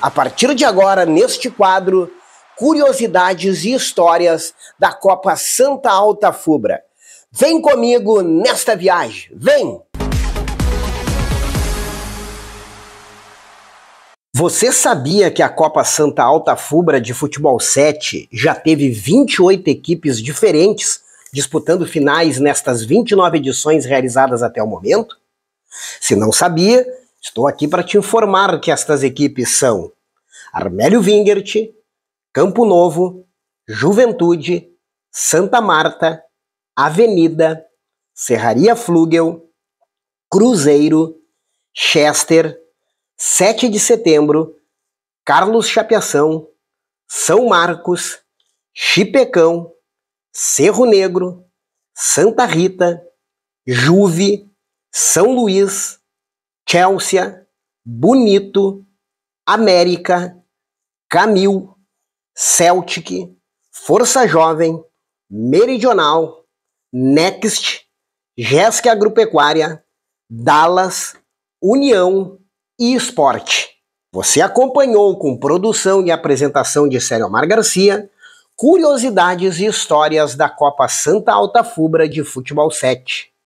A partir de agora, neste quadro, curiosidades e histórias da Copa Santa Alta Fubra. Vem comigo nesta viagem, vem! Você sabia que a Copa Santa Alta Fubra de Futebol 7 já teve 28 equipes diferentes disputando finais nestas 29 edições realizadas até o momento? Se não sabia, Estou aqui para te informar que estas equipes são Armélio Wingert, Campo Novo, Juventude, Santa Marta, Avenida, Serraria Flugel, Cruzeiro, Chester, 7 de Setembro, Carlos Chapeação, São Marcos, Chipecão, Cerro Negro, Santa Rita, Juve, São Luís, Chelsea, Bonito, América, Camil, Celtic, Força Jovem, Meridional, Next, Jéssica Agropecuária, Dallas, União e Esporte. Você acompanhou com produção e apresentação de Célio Mar Garcia, curiosidades e histórias da Copa Santa Alta Fubra de Futebol 7.